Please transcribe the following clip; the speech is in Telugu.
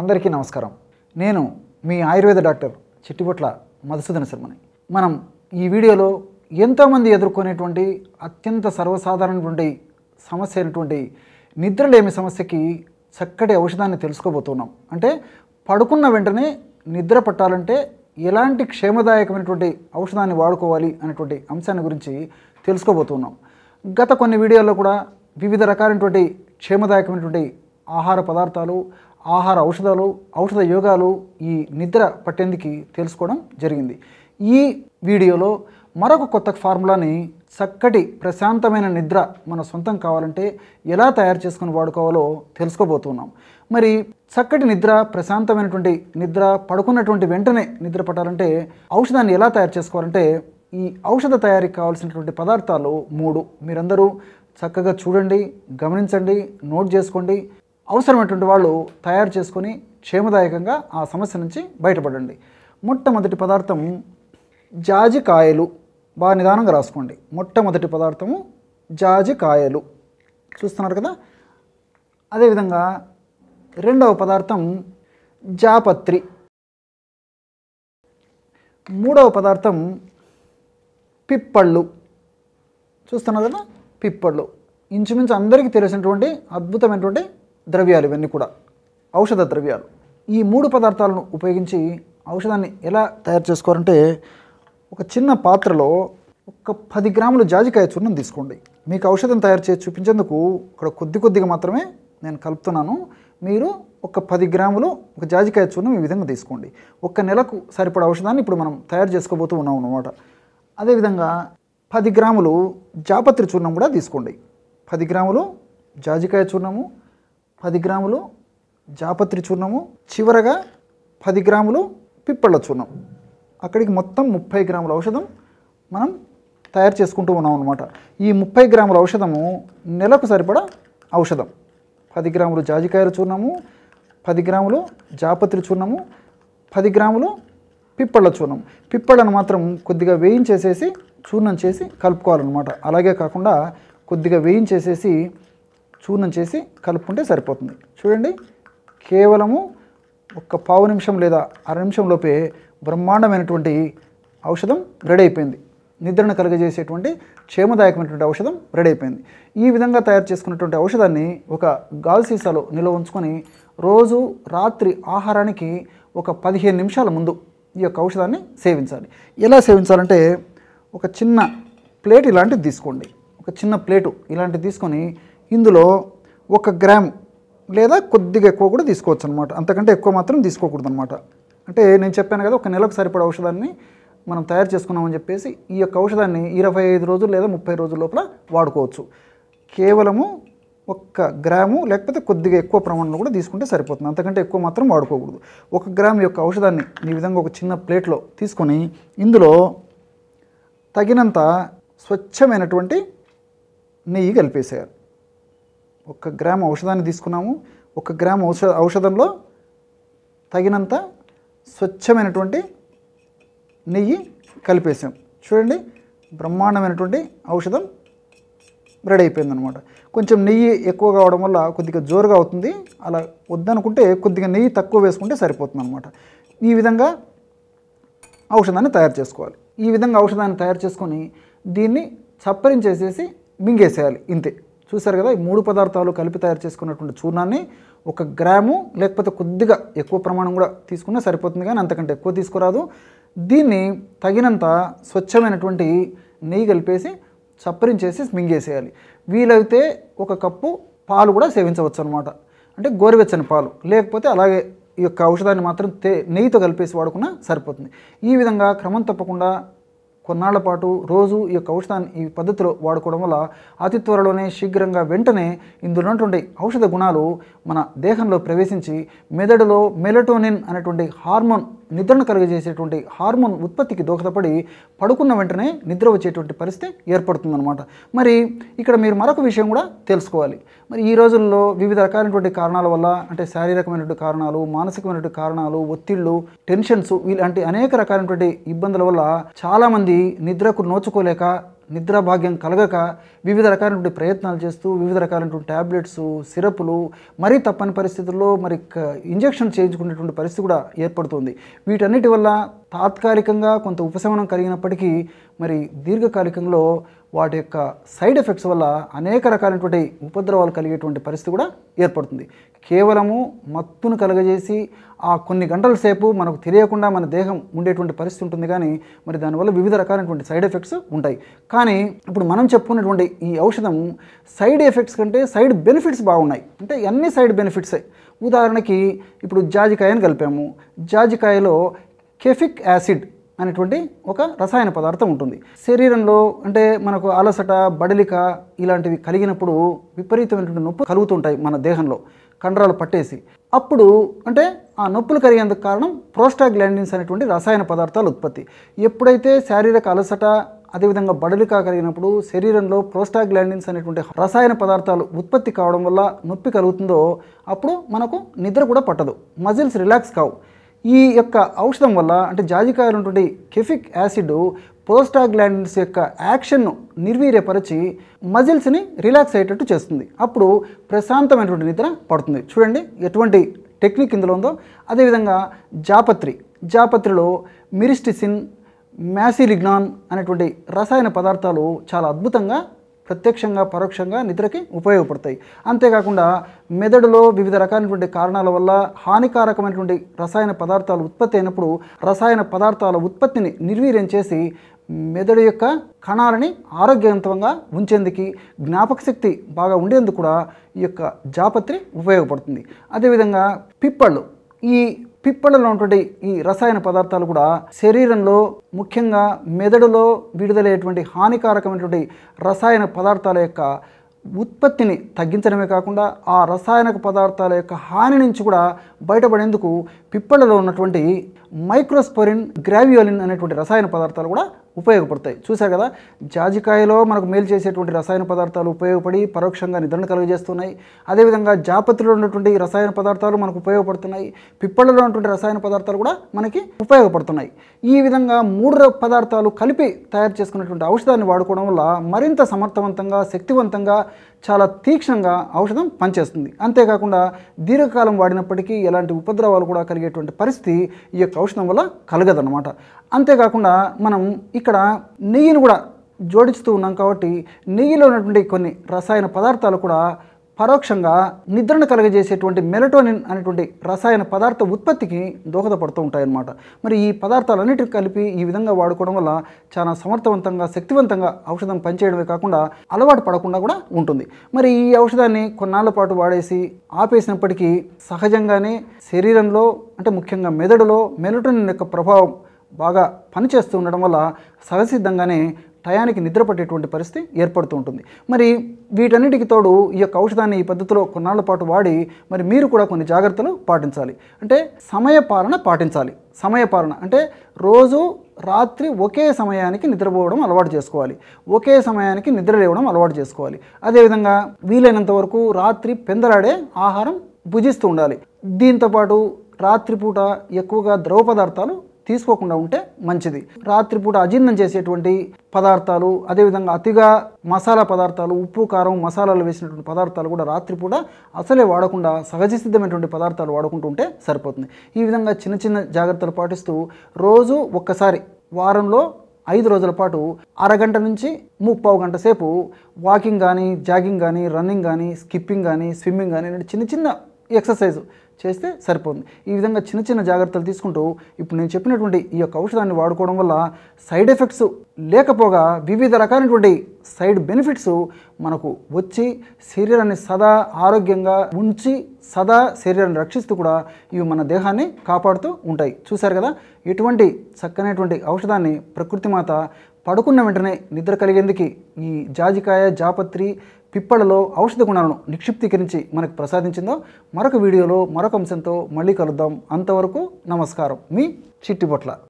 అందరికీ నమస్కారం నేను మీ ఆయుర్వేద డాక్టర్ చిట్టిపొట్ల మధుసూదన శర్మని మనం ఈ వీడియోలో ఎంతోమంది ఎదుర్కొనేటువంటి అత్యంత సర్వసాధారణటువంటి సమస్య అయినటువంటి నిద్రలేమి సమస్యకి చక్కటి ఔషధాన్ని తెలుసుకోబోతున్నాం అంటే పడుకున్న వెంటనే నిద్ర పట్టాలంటే ఎలాంటి క్షేమదాయకమైనటువంటి ఔషధాన్ని వాడుకోవాలి అనేటువంటి అంశాన్ని గురించి తెలుసుకోబోతున్నాం గత కొన్ని వీడియోల్లో కూడా వివిధ రకాలైనటువంటి క్షేమదాయకమైనటువంటి ఆహార పదార్థాలు ఆహార ఔషధాలు ఔషధ యోగాలు ఈ నిద్ర పట్టేందుకు తెలుసుకోవడం జరిగింది ఈ వీడియోలో మరొక కొత్త ఫార్ములాని చక్కటి ప్రశాంతమైన నిద్ర మన సొంతం కావాలంటే ఎలా తయారు చేసుకుని వాడుకోవాలో తెలుసుకోబోతున్నాం మరి చక్కటి నిద్ర ప్రశాంతమైనటువంటి నిద్ర పడుకున్నటువంటి వెంటనే నిద్ర పట్టాలంటే ఔషధాన్ని ఎలా తయారు చేసుకోవాలంటే ఈ ఔషధ తయారీకి కావాల్సినటువంటి పదార్థాలు మూడు మీరందరూ చక్కగా చూడండి గమనించండి నోట్ చేసుకోండి అవసరమైనటువంటి వాళ్ళు తయారు చేసుకొని క్షేమదాయకంగా ఆ సమస్య నుంచి బయటపడండి మొట్టమొదటి పదార్థం జాజికాయలు బాగా నిదానంగా రాసుకోండి మొట్టమొదటి పదార్థము జాజికాయలు చూస్తున్నారు కదా అదేవిధంగా రెండవ పదార్థం జాపత్రి మూడవ పదార్థం పిప్పళ్ళు చూస్తున్నారు కదా పిప్పళ్ళు ఇంచుమించు అందరికీ తెలిసినటువంటి అద్భుతమైనటువంటి ద్రవ్యాలు ఇవన్నీ కూడా ఔషధ ద్రవ్యాలు ఈ మూడు పదార్థాలను ఉపయోగించి ఔషధాన్ని ఎలా తయారు చేసుకోవాలంటే ఒక చిన్న పాత్రలో ఒక పది గ్రాములు జాజికాయ చూర్ణం తీసుకోండి మీకు ఔషధం తయారు చేసి చూపించేందుకు ఇక్కడ కొద్ది కొద్దిగా మాత్రమే నేను కలుపుతున్నాను మీరు ఒక పది గ్రాములు ఒక జాజికాయ చూర్ణం ఈ విధంగా తీసుకోండి ఒక నెలకు సరిపడే ఔషధాన్ని ఇప్పుడు మనం తయారు చేసుకోబోతూ ఉన్నాం అనమాట అదేవిధంగా పది గ్రాములు జాపత్రి చూర్ణం కూడా తీసుకోండి పది గ్రాములు జాజికాయ చూర్ణము పది గ్రాములు జాపత్రి చూర్ణము చివరగా పది గ్రాములు పిప్పళ్ళ చూర్ణం అక్కడికి మొత్తం ముప్పై గ్రాముల ఔషధం మనం తయారు చేసుకుంటూ ఉన్నాం అనమాట ఈ ముప్పై గ్రాముల ఔషధము నెలకు సరిపడా ఔషధం పది గ్రాములు జాజికాయల చూర్ణము పది గ్రాములు జాపత్రి చూర్ణము పది గ్రాములు పిప్పళ్ళ చూర్ణం పిప్పళ్ళను మాత్రం కొద్దిగా వేయించేసేసి చూర్ణం చేసి కలుపుకోవాలన్నమాట అలాగే కాకుండా కొద్దిగా వేయించేసేసి చూర్ణం చేసి కలుపుకుంటే సరిపోతుంది చూడండి కేవలము ఒక పావు నిమిషం లేదా అర నిమిషంలోపే బ్రహ్మాండమైనటువంటి ఔషధం రెడీ అయిపోయింది నిద్రను కలుగజేసేటువంటి క్షేమదాయకమైనటువంటి ఔషధం రెడీ అయిపోయింది ఈ విధంగా తయారు చేసుకున్నటువంటి ఔషధాన్ని ఒక గాజు సీసాలో నిల్వ ఉంచుకొని రోజు రాత్రి ఆహారానికి ఒక పదిహేను నిమిషాల ముందు ఈ యొక్క ఔషధాన్ని సేవించాలి ఎలా సేవించాలంటే ఒక చిన్న ప్లేట్ ఇలాంటిది తీసుకోండి ఒక చిన్న ప్లేటు ఇలాంటిది తీసుకొని ఇందులో ఒక గ్రామ్ లేదా కొద్దిగా ఎక్కువ కూడా తీసుకోవచ్చు అనమాట అంతకంటే ఎక్కువ మాత్రం తీసుకోకూడదు అనమాట అంటే నేను చెప్పాను కదా ఒక నెలకు సరిపడే ఔషధాన్ని మనం తయారు చేసుకున్నామని చెప్పేసి ఈ యొక్క ఔషధాన్ని ఇరవై ఐదు రోజులు లేదా ముప్పై రోజుల లోపల వాడుకోవచ్చు కేవలము ఒక్క గ్రాము లేకపోతే కొద్దిగా ఎక్కువ ప్రమాణంలో కూడా తీసుకుంటే సరిపోతుంది అంతకంటే ఎక్కువ మాత్రం వాడుకోకూడదు ఒక గ్రామ్ యొక్క ఔషధాన్ని ఈ విధంగా ఒక చిన్న ప్లేట్లో తీసుకొని ఇందులో తగినంత స్వచ్ఛమైనటువంటి నెయ్యి కలిపేసేయాలి ఒక గ్రామ్ ఔషధాన్ని తీసుకున్నాము ఒక గ్రామ్ ఔషధ ఔషధంలో తగినంత స్వచ్ఛమైనటువంటి నెయ్యి కలిపేసాం చూడండి బ్రహ్మాండమైనటువంటి ఔషధం రెడీ అయిపోయింది అనమాట కొంచెం నెయ్యి ఎక్కువ కావడం వల్ల కొద్దిగా జోరుగా అవుతుంది అలా వద్దనుకుంటే కొద్దిగా నెయ్యి తక్కువ వేసుకుంటే సరిపోతుంది అనమాట ఈ విధంగా ఔషధాన్ని తయారు చేసుకోవాలి ఈ విధంగా ఔషధాన్ని తయారు చేసుకొని దీన్ని చప్పరించేసేసి మింగేసేయాలి ఇంతే చూశారు కదా ఈ మూడు పదార్థాలు కలిపి తయారు చేసుకున్నటువంటి చూర్ణాన్ని ఒక గ్రాము లేకపోతే కొద్దిగా ఎక్కువ ప్రమాణం కూడా తీసుకున్నా సరిపోతుంది కానీ అంతకంటే ఎక్కువ తీసుకురాదు దీన్ని తగినంత స్వచ్ఛమైనటువంటి నెయ్యి కలిపేసి చప్పరించేసి మింగేసేయాలి వీలైతే ఒక కప్పు పాలు కూడా సేవించవచ్చు అనమాట అంటే గోరువెచ్చని పాలు లేకపోతే అలాగే ఈ యొక్క ఔషధాన్ని మాత్రం తే నెయ్యితో కలిపేసి వాడుకున్నా సరిపోతుంది ఈ విధంగా క్రమం తప్పకుండా కొన్నాళ్ల పాటు రోజు ఈ యొక్క ఔషధాన్ని ఈ పద్ధతిలో వాడుకోవడం వల్ల అతి త్వరలోనే శీఘ్రంగా వెంటనే ఇందులో ఉన్నటువంటి ఔషధ గుణాలు మన దేహంలో ప్రవేశించి మెదడులో మెలటోనిన్ అనేటువంటి హార్మోన్ నిద్రను కలుగజేసేటువంటి హార్మోన్ ఉత్పత్తికి దోహదపడి పడుకున్న వెంటనే నిద్ర వచ్చేటువంటి పరిస్థితి ఏర్పడుతుందన్నమాట మరి ఇక్కడ మీరు మరొక విషయం కూడా తెలుసుకోవాలి మరి ఈ రోజుల్లో వివిధ రకాలైనటువంటి కారణాల వల్ల అంటే శారీరకమైనటువంటి కారణాలు మానసికమైనటువంటి కారణాలు ఒత్తిళ్ళు టెన్షన్స్ వీలాంటి అనేక రకాలైనటువంటి ఇబ్బందుల వల్ల చాలామంది నిద్రకు నోచుకోలేక నిద్రాభాగ్యం కలగక వివిధ రకాలైనటువంటి ప్రయత్నాలు చేస్తూ వివిధ రకాలైనటువంటి ట్యాబ్లెట్స్ సిరపులు మరీ తప్పని పరిస్థితుల్లో మరి ఇంజెక్షన్ చేయించుకునేటువంటి పరిస్థితి కూడా ఏర్పడుతుంది వీటన్నిటి వల్ల తాత్కాలికంగా కొంత ఉపశమనం కలిగినప్పటికీ మరి దీర్ఘకాలికంలో వాటి యొక్క సైడ్ ఎఫెక్ట్స్ వల్ల అనేక రకాలైనటువంటి ఉపద్రవాలు కలిగేటువంటి పరిస్థితి కూడా ఏర్పడుతుంది కేవలము మత్తును కలగజేసి ఆ కొన్ని గంటల సేపు మనకు తెలియకుండా మన దేహం ఉండేటువంటి పరిస్థితి ఉంటుంది కానీ మరి దానివల్ల వివిధ రకాలైనటువంటి సైడ్ ఎఫెక్ట్స్ ఉంటాయి కానీ ఇప్పుడు మనం చెప్పుకున్నటువంటి ఈ ఔషధం సైడ్ ఎఫెక్ట్స్ కంటే సైడ్ బెనిఫిట్స్ బాగున్నాయి అంటే అన్ని సైడ్ బెనిఫిట్సే ఉదాహరణకి ఇప్పుడు జాజికాయని కలిపాము జాజికాయలో కెఫిక్ యాసిడ్ అనేటువంటి ఒక రసాయన పదార్థం ఉంటుంది శరీరంలో అంటే మనకు అలసట బడలిక ఇలాంటివి కలిగినప్పుడు విపరీతమైనటువంటి నొప్పులు కలుగుతుంటాయి మన దేహంలో కండరాలు పట్టేసి అప్పుడు అంటే ఆ నొప్పులు కలిగేందుకు కారణం ప్రోస్టాగ్లాండిన్స్ అనేటువంటి రసాయన పదార్థాల ఉత్పత్తి ఎప్పుడైతే శారీరక అలసట అదేవిధంగా బడలిక కలిగినప్పుడు శరీరంలో ప్రోస్టాగ్లాండిన్స్ అనేటువంటి రసాయన పదార్థాలు ఉత్పత్తి కావడం వల్ల నొప్పి కలుగుతుందో అప్పుడు మనకు నిద్ర కూడా పట్టదు మజిల్స్ రిలాక్స్ కావు ఈ యొక్క ఔషధం వల్ల అంటే జాజికాయలు ఉన్నటువంటి కెఫిక్ యాసిడ్ ప్రోస్టాగ్లాండ్స్ యొక్క యాక్షన్ను నిర్వీర్యపరిచి మజిల్స్ని రిలాక్స్ అయ్యేటట్టు చేస్తుంది అప్పుడు ప్రశాంతమైనటువంటి నిద్ర పడుతుంది చూడండి ఎటువంటి టెక్నిక్ ఇందులో ఉందో అదేవిధంగా జాపత్రి జాపత్రిలో మిరిస్టిసిన్ మ్యాసిలిగ్నాన్ అనేటువంటి రసాయన పదార్థాలు చాలా అద్భుతంగా ప్రత్యక్షంగా పరోక్షంగా నిద్రకి ఉపయోగపడతాయి అంతేకాకుండా మెదడులో వివిధ రకాలైనటువంటి కారణాల వల్ల హానికారకమైనటువంటి రసాయన పదార్థాలు ఉత్పత్తి అయినప్పుడు రసాయన పదార్థాల ఉత్పత్తిని నిర్వీర్యం చేసి మెదడు యొక్క కణాలని ఆరోగ్యవంతంగా ఉంచేందుకు జ్ఞాపక శక్తి బాగా ఉండేందుకు కూడా ఈ యొక్క జాపత్రి ఉపయోగపడుతుంది అదేవిధంగా పిప్పళ్ళు ఈ పిప్పళ్ళలో ఉన్నటువంటి ఈ రసాయన పదార్థాలు కూడా శరీరంలో ముఖ్యంగా మెదడులో విడుదలయ్యేటువంటి హానికారకమైనటువంటి రసాయన పదార్థాల యొక్క ఉత్పత్తిని తగ్గించడమే కాకుండా ఆ రసాయనక పదార్థాల యొక్క హాని నుంచి కూడా బయటపడేందుకు పిప్పళ్ళలో ఉన్నటువంటి మైక్రోస్పరిన్ గ్రావియోలిన్ అనేటువంటి రసాయన పదార్థాలు కూడా ఉపయోగపడతాయి చూసారు కదా జాజికాయలో మనకు మేలు చేసేటువంటి రసాయన పదార్థాలు ఉపయోగపడి పరోక్షంగా నిద్రను కలుగజేస్తున్నాయి అదేవిధంగా జాపత్రిలో ఉన్నటువంటి రసాయన పదార్థాలు మనకు ఉపయోగపడుతున్నాయి పిప్పళ్ళలో ఉన్నటువంటి రసాయన పదార్థాలు కూడా మనకి ఉపయోగపడుతున్నాయి ఈ విధంగా మూడు పదార్థాలు కలిపి తయారు చేసుకున్నటువంటి ఔషధాన్ని వాడుకోవడం వల్ల మరింత సమర్థవంతంగా శక్తివంతంగా చాలా తీక్షణంగా ఔషధం పనిచేస్తుంది అంతేకాకుండా దీర్ఘకాలం వాడినప్పటికీ ఎలాంటి ఉపద్రవాలు కూడా కలిగేటువంటి పరిస్థితి ఈ యొక్క ఔషధం వల్ల కలగదన్నమాట అంతేకాకుండా మనం ఇక్కడ నెయ్యిని కూడా జోడిస్తూ ఉన్నాం కాబట్టి నెయ్యిలో ఉన్నటువంటి కొన్ని రసాయన పదార్థాలు కూడా పరోక్షంగా నిద్రను కలగజేసేటువంటి మెలటోనిన్ అనేటువంటి రసాయన పదార్థ ఉత్పత్తికి దోహదపడుతూ ఉంటాయన్నమాట మరి ఈ పదార్థాలన్నిటి కలిపి ఈ విధంగా వాడుకోవడం వల్ల చాలా సమర్థవంతంగా శక్తివంతంగా ఔషధం పనిచేయడమే కాకుండా అలవాటు పడకుండా కూడా ఉంటుంది మరి ఈ ఔషధాన్ని కొన్నాళ్ళ పాటు వాడేసి ఆపేసినప్పటికీ సహజంగానే శరీరంలో అంటే ముఖ్యంగా మెదడులో మెలటోనిన్ యొక్క ప్రభావం బాగా పనిచేస్తూ ఉండడం వల్ల సహసిద్ధంగానే టయానికి నిద్ర పట్టేటువంటి పరిస్థితి ఏర్పడుతూ ఉంటుంది మరి వీటన్నిటికి తోడు ఈ యొక్క ఔషధాన్ని ఈ పద్ధతిలో కొన్నాళ్ళ పాటు వాడి మరి మీరు కూడా కొన్ని జాగ్రత్తలు పాటించాలి అంటే సమయపాలన పాటించాలి సమయపాలన అంటే రోజు రాత్రి ఒకే సమయానికి నిద్రపోవడం అలవాటు చేసుకోవాలి ఒకే సమయానికి నిద్ర లేవడం అలవాటు చేసుకోవాలి అదేవిధంగా వీలైనంత వరకు రాత్రి పెందలాడే ఆహారం భుజిస్తూ ఉండాలి దీంతోపాటు రాత్రిపూట ఎక్కువగా ద్రవ పదార్థాలు తీసుకోకుండా ఉంటే మంచిది రాత్రిపూట అజీర్ణం చేసేటువంటి పదార్థాలు అదేవిధంగా అతిగా మసాలా పదార్థాలు ఉప్పు కారం మసాలాలు వేసినటువంటి పదార్థాలు కూడా రాత్రిపూట అసలే వాడకుండా సహజ సిద్ధమైనటువంటి పదార్థాలు వాడుకుంటూ ఉంటే సరిపోతుంది ఈ విధంగా చిన్న చిన్న జాగ్రత్తలు పాటిస్తూ రోజు ఒక్కసారి వారంలో ఐదు రోజుల పాటు అరగంట నుంచి ముప్పావు గంట సేపు వాకింగ్ కానీ జాగింగ్ కానీ రన్నింగ్ కానీ స్కిప్పింగ్ కానీ స్విమ్మింగ్ కానీ చిన్న చిన్న ఎక్సర్సైజ్ చేస్తే సరిపోతుంది ఈ విధంగా చిన్న చిన్న జాగ్రత్తలు తీసుకుంటూ ఇప్పుడు నేను చెప్పినటువంటి ఈ యొక్క ఔషధాన్ని వాడుకోవడం వల్ల సైడ్ ఎఫెక్ట్స్ లేకపోగా వివిధ రకాలైనటువంటి సైడ్ బెనిఫిట్స్ మనకు వచ్చి శరీరాన్ని సదా ఆరోగ్యంగా ఉంచి సదా శరీరాన్ని రక్షిస్తూ కూడా ఇవి మన దేహాన్ని కాపాడుతూ ఉంటాయి చూశారు కదా ఎటువంటి చక్కనటువంటి ఔషధాన్ని ప్రకృతి మాత పడుకున్న వెంటనే నిద్ర కలిగేందుకు ఈ జాజికాయ జాపత్రి పిప్పళ్ళలో ఔషధ గుణాలను నిక్షిప్తీకరించి మనకు ప్రసాదించిందో మరొక వీడియోలో మరొక అంశంతో మళ్ళీ కలుద్దాం అంతవరకు నమస్కారం మీ చిట్టిబొట్ల